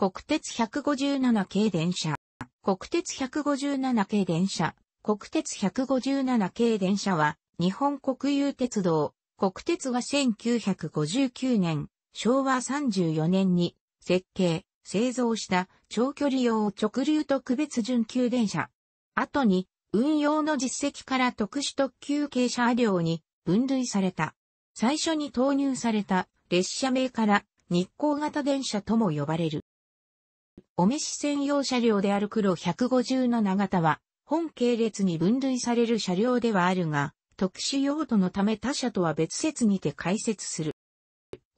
国鉄157系電車。国鉄157系電車。国鉄157系電車は、日本国有鉄道。国鉄は1959年、昭和34年に、設計、製造した長距離用直流特別準急電車。後に、運用の実績から特殊特急系車両に分類された。最初に投入された列車名から日光型電車とも呼ばれる。お召し専用車両である黒157型は、本系列に分類される車両ではあるが、特殊用途のため他社とは別説にて開設する。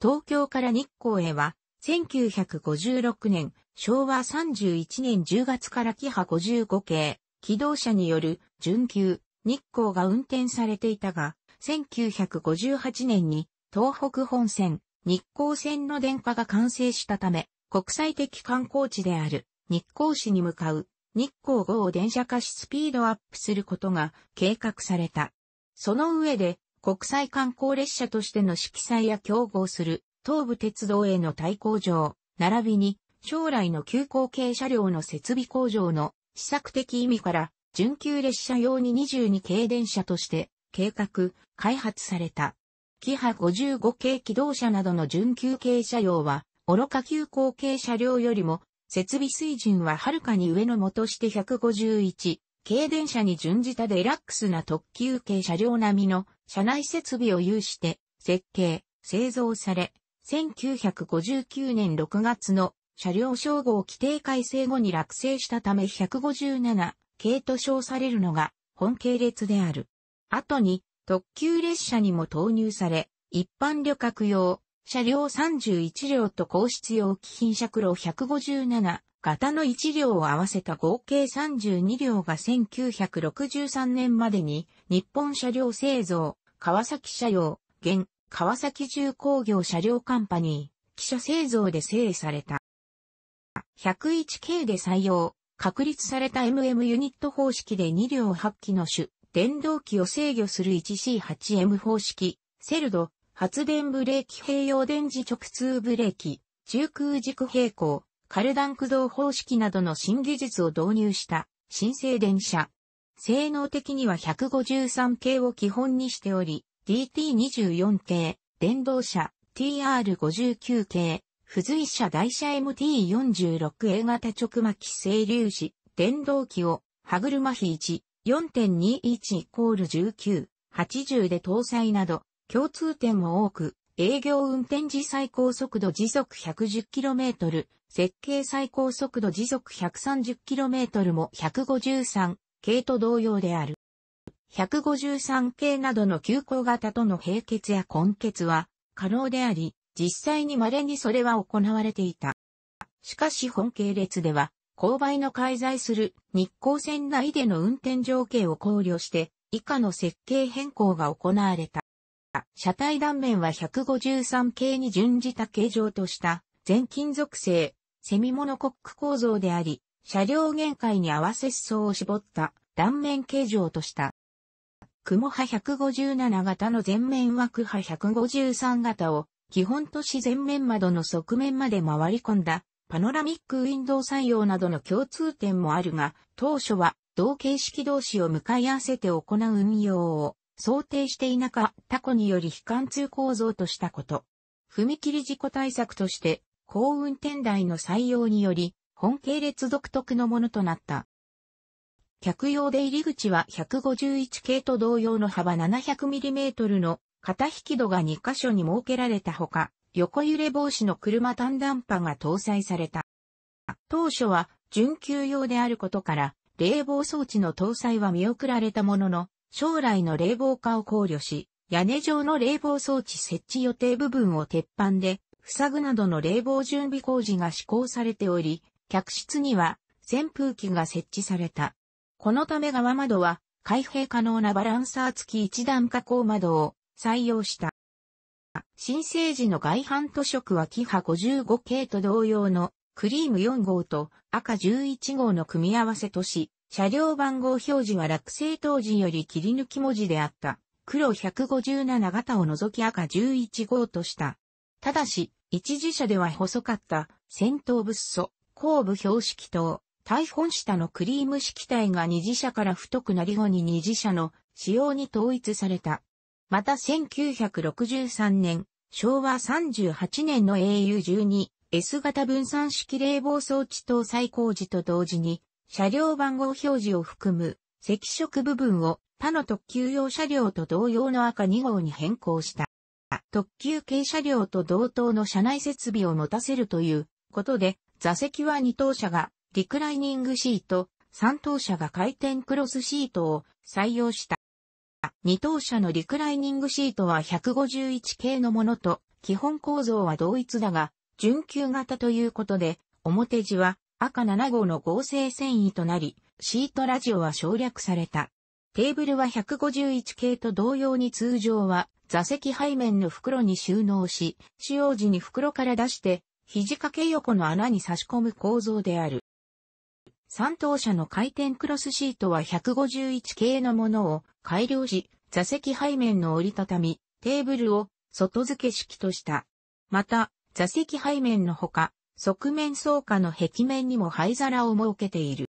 東京から日光へは、1956年、昭和31年10月からキハ55系、機動車による準急、日光が運転されていたが、1958年に東北本線、日光線の電化が完成したため、国際的観光地である日光市に向かう日光号を電車化しスピードアップすることが計画された。その上で国際観光列車としての色彩や競合する東武鉄道への対抗上、並びに将来の急行系車両の設備工場の施策的意味から準急列車用に22系電車として計画、開発された。キハ55系機動車などの準急系車用は愚下急行系車両よりも、設備水準ははるかに上のもとして151、軽電車に準じたデラックスな特急系車両並みの車内設備を有して、設計、製造され、1959年6月の車両称号規定改正後に落成したため157系と称されるのが本系列である。後に特急列車にも投入され、一般旅客用、車両31両と高質用貴品車黒157型の1両を合わせた合計32両が1963年までに日本車両製造、川崎車両、現、川崎重工業車両カンパニー、汽車製造で整理された。101系で採用、確立された MM ユニット方式で2両8機の種、電動機を制御する 1C8M 方式、セルド、発電ブレーキ併用電磁直通ブレーキ、中空軸平行、カルダン駆動方式などの新技術を導入した新生電車。性能的には153系を基本にしており、DT24 系、電動車、TR59 系、付随車台車 MT46A 型直巻整粒子、電動機を、歯車比1、4.21イコール19、80で搭載など、共通点も多く、営業運転時最高速度時速 110km、設計最高速度時速 130km も153系と同様である。153系などの急行型との並結や根結は可能であり、実際に稀にそれは行われていた。しかし本系列では、勾配の介在する日光線内での運転条件を考慮して、以下の設計変更が行われた。車体断面は153系に準じた形状とした全金属製、セミモノコック構造であり、車両限界に合わせ思を絞った断面形状とした。雲波157型の全面は波153型を基本都市全面窓の側面まで回り込んだパノラミックウィンドウ採用などの共通点もあるが、当初は同形式同士を向かい合わせて行う運用を想定していなかったにより非貫通構造としたこと。踏切事故対策として、高運転台の採用により、本系列独特のものとなった。客用で入り口は151系と同様の幅 700mm の肩引き戸が2箇所に設けられたほか、横揺れ防止の車単パ波が搭載された。当初は準急用であることから、冷房装置の搭載は見送られたものの、将来の冷房化を考慮し、屋根上の冷房装置設置予定部分を鉄板で塞ぐなどの冷房準備工事が施行されており、客室には扇風機が設置された。このため側窓は開閉可能なバランサー付き一段加工窓を採用した。新生児の外反塗色はキハ55系と同様のクリーム4号と赤11号の組み合わせとし、車両番号表示は落成当時より切り抜き文字であった。黒157型を除き赤11号とした。ただし、一時車では細かった、先頭物素、後部標識等、大本下のクリーム式体が二次車から太くなり後に二次車の仕様に統一された。また1963年、昭和38年の AU12S 型分散式冷房装置搭載工事と同時に、車両番号表示を含む赤色部分を他の特急用車両と同様の赤2号に変更した。特急系車両と同等の車内設備を持たせるということで、座席は2等車がリクライニングシート、3等車が回転クロスシートを採用した。2等車のリクライニングシートは151系のものと基本構造は同一だが、準急型ということで、表地は赤7号の合成繊維となり、シートラジオは省略された。テーブルは151系と同様に通常は座席背面の袋に収納し、使用時に袋から出して肘掛け横の穴に差し込む構造である。三等車の回転クロスシートは151系のものを改良し、座席背面の折りたたみ、テーブルを外付け式とした。また、座席背面のほか、側面倉庫の壁面にも灰皿を設けている。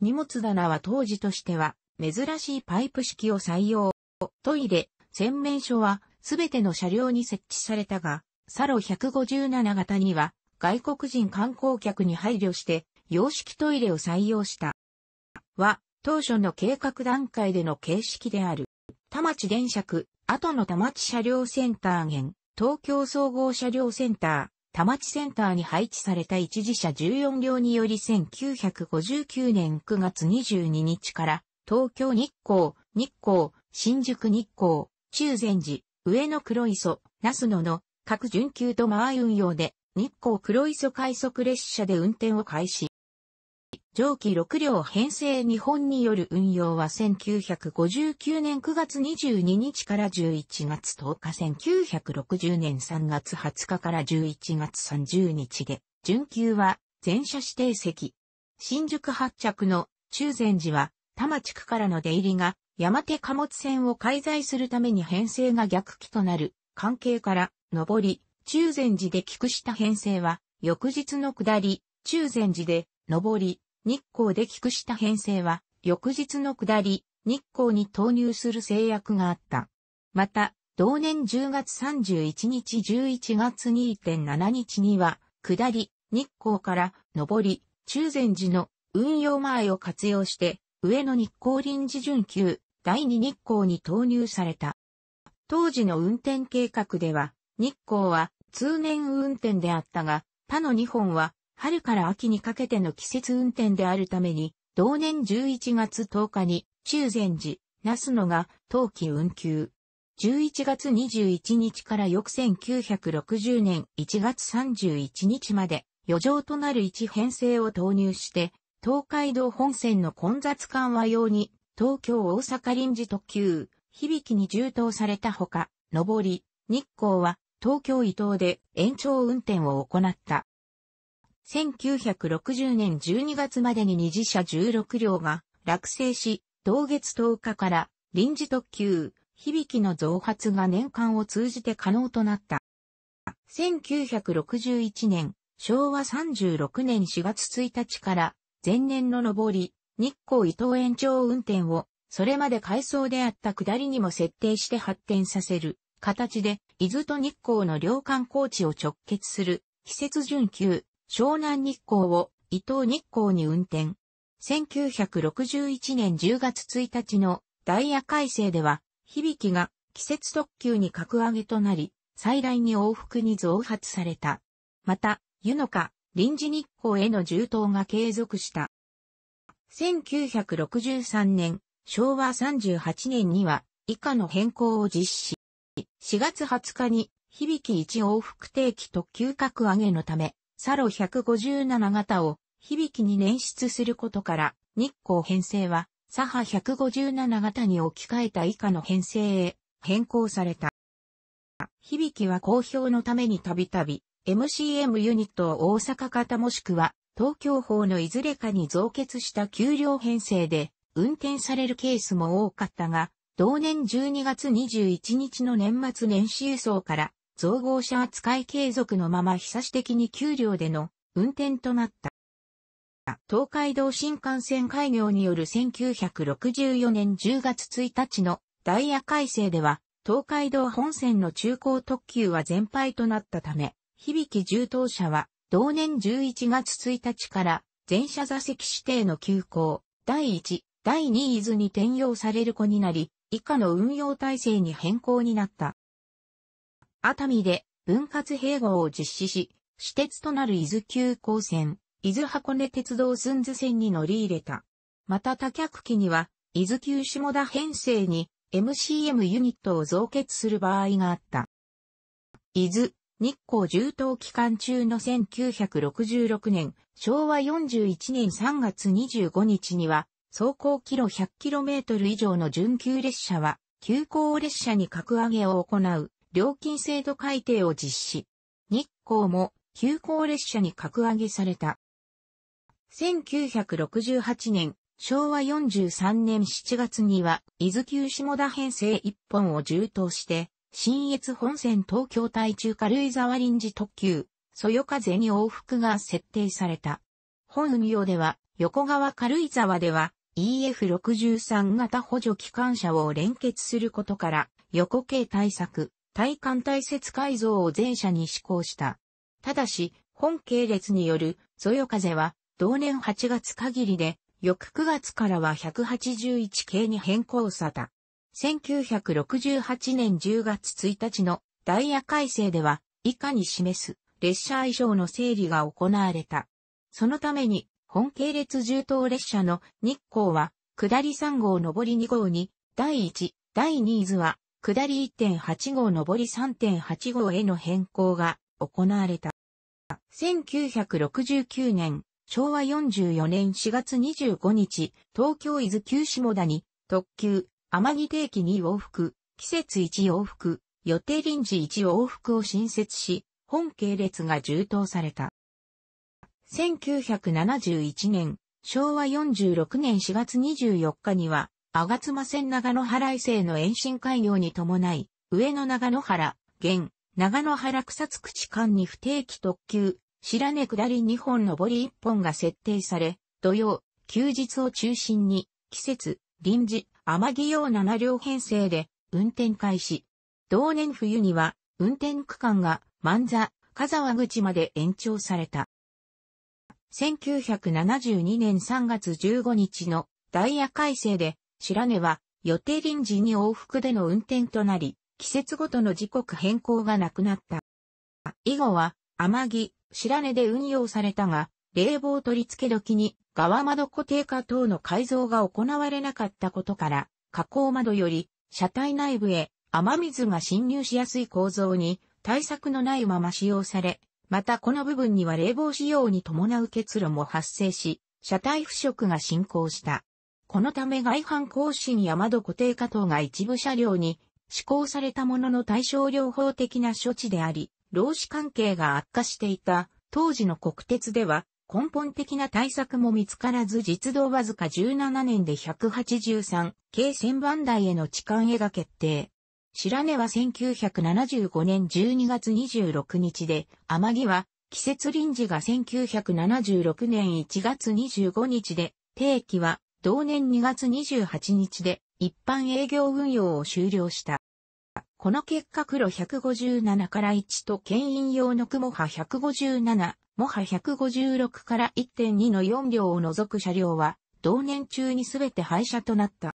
荷物棚は当時としては珍しいパイプ式を採用。トイレ、洗面所はすべての車両に設置されたが、サロ157型には外国人観光客に配慮して洋式トイレを採用した。は、当初の計画段階での形式である。田町電車区、後の田町車両センター現、東京総合車両センター、摩地センターに配置された一時車14両により1959年9月22日から東京日光、日光、新宿日光、中禅寺、上野黒磯、那須野の各準急と回運用で日光黒磯快速列車で運転を開始。上記6両編成日本による運用は1959年9月22日から11月10日1960年3月20日から11月30日で、準急は全車指定席。新宿発着の中禅寺は多摩地区からの出入りが山手貨物線を介在するために編成が逆期となる関係から上り、中禅寺で帰区した編成は翌日の下り、中禅寺で上り、日光で帰区した編成は、翌日の下り、日光に投入する制約があった。また、同年10月31日11月2.7日には、下り、日光から上り、中禅寺の運用前を活用して、上野日光臨時準急、第二日光に投入された。当時の運転計画では、日光は通年運転であったが、他の日本は春から秋にかけての季節運転であるために、同年11月10日に、中禅寺、那須野が、冬季運休。11月21日から翌1960年1月31日まで、余剰となる1編成を投入して、東海道本線の混雑緩和用に、東京大阪臨時特急、響きに充当されたほか、上り、日光は東京伊東で延長運転を行った。1960年12月までに二次車16両が落成し、同月10日から臨時特急、響きの増発が年間を通じて可能となった。1961年、昭和36年4月1日から前年の上り、日光伊東延長運転を、それまで改装であった下りにも設定して発展させる形で、伊豆と日光の両観光地を直結する、季節準急、湘南日光を伊東日光に運転。1961年10月1日のダイヤ改正では、響きが季節特急に格上げとなり、最大に往復に増発された。また、湯の花、臨時日光への重当が継続した。1963年、昭和38年には、以下の変更を実施。4月20日に、響き1往復定期特急格上げのため、サロ157型を響きに捻出することから、日光編成は、左波157型に置き換えた以下の編成へ変更された。響きは公表のためにたびたび、MCM ユニットを大阪型もしくは東京方のいずれかに増結した給料編成で運転されるケースも多かったが、同年12月21日の年末年始輸送から造合車扱い継続のまま久し的に給料での運転となった。東海道新幹線開業による1964年10月1日のダイヤ改正では、東海道本線の中高特急は全廃となったため、響き重当車は同年11月1日から全車座席指定の急行、第1、第2伊豆に転用される子になり、以下の運用体制に変更になった。熱海で分割併合を実施し、私鉄となる伊豆急行線、伊豆箱根鉄道寸図線に乗り入れた。また多脚機には、伊豆急下田編成に MCM ユニットを増結する場合があった。伊豆、日光重等期間中の1966年、昭和41年3月25日には、走行キロ 100km 以上の準急列車は、急行列車に格上げを行う。料金制度改定を実施。日光も急行列車に格上げされた。1968年、昭和43年7月には、伊豆急下田編成1本を充当して、新越本線東京台中軽井沢臨時特急、そよ風に往復が設定された。本運用では、横川軽井沢では、EF63 型補助機関車を連結することから、横系対策、大艦大雪改造を前者に施行した。ただし、本系列による、そよ風は、同年8月限りで、翌9月からは181系に変更された。1968年10月1日のダイヤ改正では、以下に示す列車愛称の整理が行われた。そのために、本系列重当列車の日光は、下り3号上り2号に、第1、第2図は、下り1 8号上り3 8号への変更が行われた。1969年、昭和44年4月25日、東京伊豆急下田に、特急、天城定期2往復、季節1往復、予定臨時1往復を新設し、本系列が充当された。1971年、昭和46年4月24日には、吾妻線長野原伊勢の延伸開業に伴い、上野長野原、現、長野原草津口間に不定期特急、白根下り2本上り1本が設定され、土曜、休日を中心に、季節、臨時、天城用7両編成で運転開始。同年冬には、運転区間が、万座、香沢口まで延長された。1972年3月15日のダイヤ改正で白根は予定臨時に往復での運転となり、季節ごとの時刻変更がなくなった。以後は、天城、白根で運用されたが、冷房取り付け時に側窓固定化等の改造が行われなかったことから、加工窓より車体内部へ雨水が侵入しやすい構造に対策のないまま使用され、またこの部分には冷房使用に伴う結露も発生し、車体腐食が進行した。このため外反更新や窓固定化等が一部車両に施行されたものの対象療法的な処置であり、労使関係が悪化していた当時の国鉄では根本的な対策も見つからず実動わずか17年で183計1000番台への置換へが決定。白根は1975年12月26日で、天城は季節臨時が1976年1月25日で、定期は同年2月28日で一般営業運用を終了した。この結果黒157から1と牽引用の雲波157、モハ156から1.2の4両を除く車両は、同年中に全て廃車となった。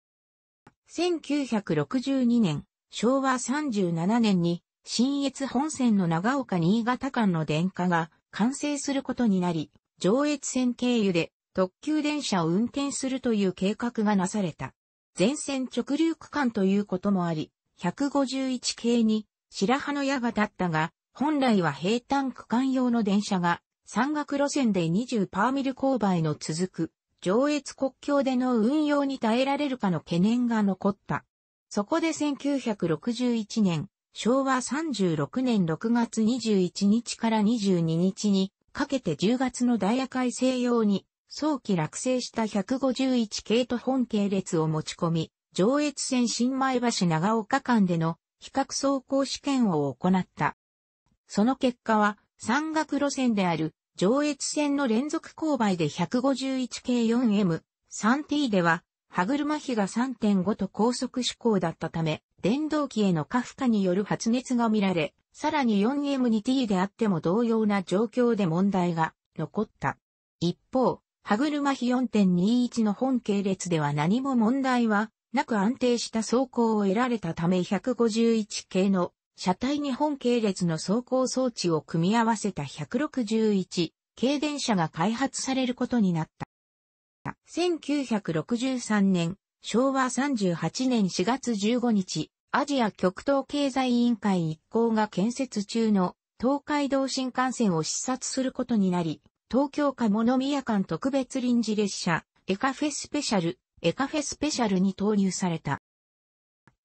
1962年、昭和37年に、新越本線の長岡新潟間の電化が完成することになり、上越線経由で特急電車を運転するという計画がなされた。全線直流区間ということもあり、151系に白羽の矢が立ったが、本来は平坦区間用の電車が山岳路線で20パーミル勾配の続く上越国境での運用に耐えられるかの懸念が残った。そこで1961年、昭和36年6月21日から22日にかけて10月のダイヤ改正用に早期落成した151系と本系列を持ち込み、上越線新前橋長岡間での比較走行試験を行った。その結果は、山岳路線である上越線の連続勾配で 151K4M、3T では、歯車比が3.5と高速指向だったため、電動機への過負荷による発熱が見られ、さらに 4M2T であっても同様な状況で問題が残った。一方、歯車比4.21の本系列では何も問題はなく安定した走行を得られたため151系の車体に本系列の走行装置を組み合わせた161系電車が開発されることになった。1963年、昭和38年4月15日、アジア極東経済委員会一行が建設中の東海道新幹線を視察することになり、東京か物宮間特別臨時列車、エカフェスペシャル、エカフェスペシャルに投入された。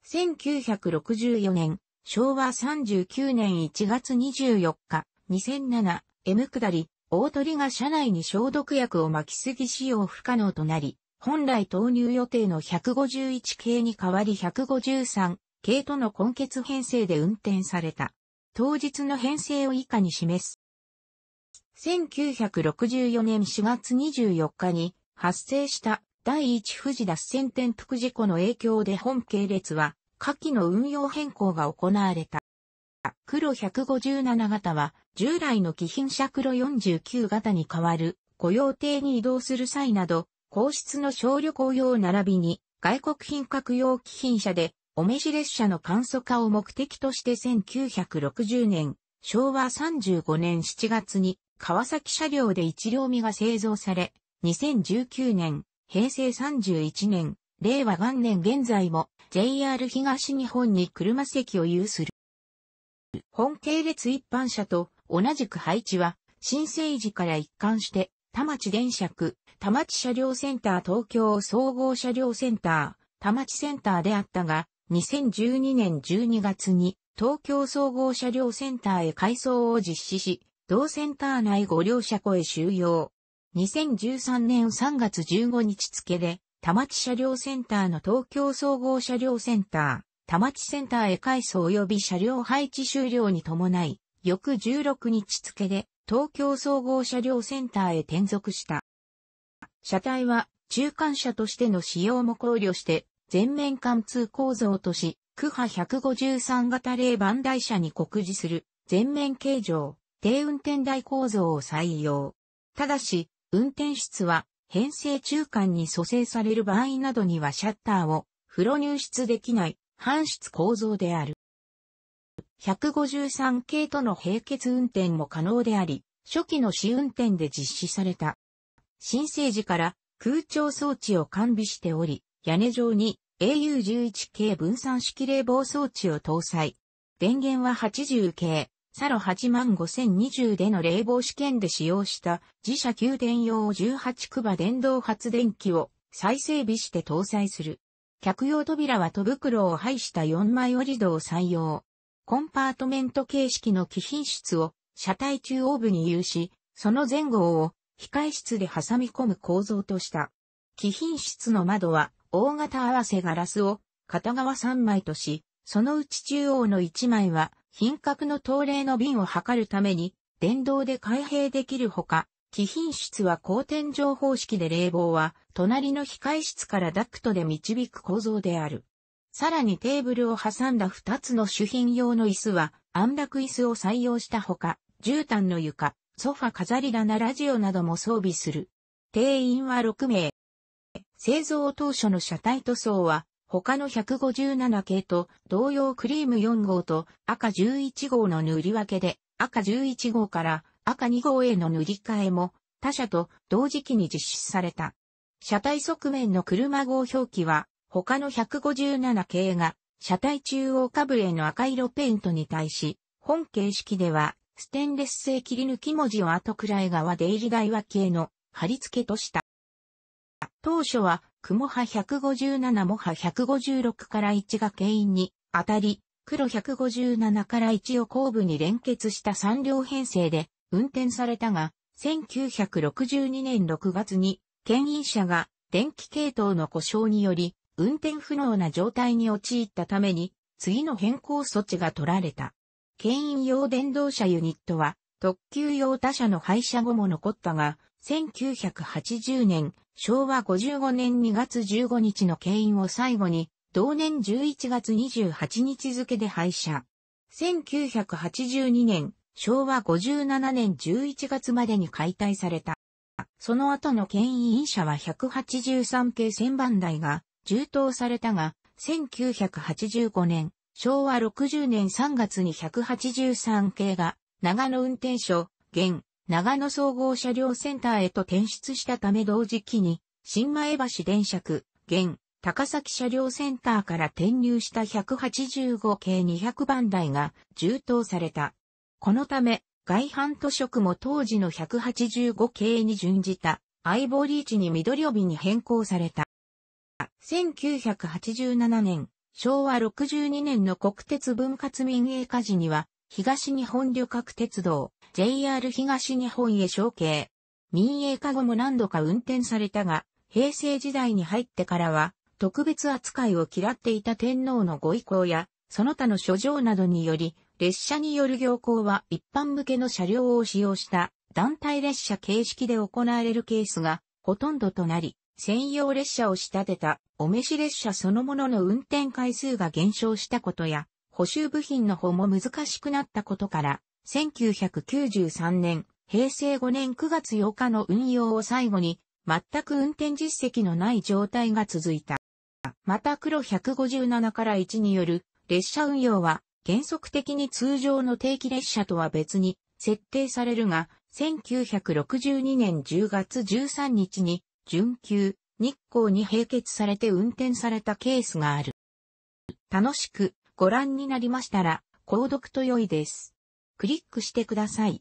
1964年、昭和39年1月24日、2007、M 下り、大鳥が車内に消毒薬を巻きすぎ使用不可能となり、本来投入予定の151系に代わり153系との根結編成で運転された。当日の編成を以下に示す。1964年4月24日に発生した第一富士脱線転覆事故の影響で本系列は下記の運用変更が行われた。黒157型は従来の貴賓車黒49型に代わる雇用艇に移動する際など皇室の小旅行用並びに外国品格用貴賓車でお召し列車の簡素化を目的として1960年昭和35年7月に川崎車両で1両身が製造され、2019年、平成31年、令和元年現在も JR 東日本に車席を有する。本系列一般車と同じく配置は、新生時から一貫して、田町電車区、田町車両センター東京総合車両センター、田町センターであったが、2012年12月に東京総合車両センターへ改装を実施し、同センター内ご両車庫へ収容。2013年3月15日付で、田町車両センターの東京総合車両センター、田町センターへ改装及び車両配置終了に伴い、翌16日付で、東京総合車両センターへ転属した。車体は中間車としての使用も考慮して、全面貫通構造とし、区波153型霊番台車に告示する全面形状、低運転台構造を採用。ただし、運転室は編成中間に蘇生される場合などにはシャッターを風呂入室できない半室構造である。153系との並結運転も可能であり、初期の試運転で実施された。新生時から空調装置を完備しており、屋根上に AU11 系分散式冷房装置を搭載。電源は80系、サロ8万5020での冷房試験で使用した自社給電用18クバ電動発電機を再整備して搭載する。客用扉は戸袋を配した4枚折り戸を採用。コンパートメント形式の貴品室を車体中央部に有し、その前後を控室で挟み込む構造とした。貴品室の窓は大型合わせガラスを片側3枚とし、そのうち中央の1枚は品格の等例の瓶を測るために、電動で開閉できるほか、貴品室は高天井方式で冷房は、隣の控室からダクトで導く構造である。さらにテーブルを挟んだ2つの主品用の椅子は、安楽椅子を採用したほか、絨毯の床、ソファ飾り棚ラジオなども装備する。定員は6名。製造当初の車体塗装は、他の157系と同様クリーム4号と赤11号の塗り分けで赤11号から赤2号への塗り替えも他社と同時期に実施された。車体側面の車号表記は他の157系が車体中央下部への赤色ペイントに対し本形式ではステンレス製切り抜き文字を後くらい側出入り台は系の貼り付けとした。当初は雲波157も波156から1が経因に当たり、黒157から1を後部に連結した3両編成で運転されたが、1962年6月に、牽引車が電気系統の故障により、運転不能な状態に陥ったために、次の変更措置が取られた。牽引用電動車ユニットは、特急用他車の廃車後も残ったが、1980年、昭和55年2月15日の経員を最後に、同年11月28日付で廃車。1982年、昭和57年11月までに解体された。その後の牽引車は183系1000番台が充当されたが、1985年、昭和60年3月に183系が長野運転所、現長野総合車両センターへと転出したため同時期に、新前橋電車区、現、高崎車両センターから転入した185系200番台が充当された。このため、外反都色も当時の185系に準じた、アイボリーチに緑帯に変更された。1987年、昭和62年の国鉄分割民営化時には、東日本旅客鉄道、JR 東日本へ承継。民営化後も何度か運転されたが、平成時代に入ってからは、特別扱いを嫌っていた天皇のご意向や、その他の諸情などにより、列車による行行は一般向けの車両を使用した団体列車形式で行われるケースがほとんどとなり、専用列車を仕立てたお召し列車そのものの運転回数が減少したことや、補修部品の方も難しくなったことから、1993年、平成5年9月8日の運用を最後に、全く運転実績のない状態が続いた。また黒157から1による列車運用は原則的に通常の定期列車とは別に設定されるが、1962年10月13日に準急日光に併結されて運転されたケースがある。楽しくご覧になりましたら、購読と良いです。クリックしてください。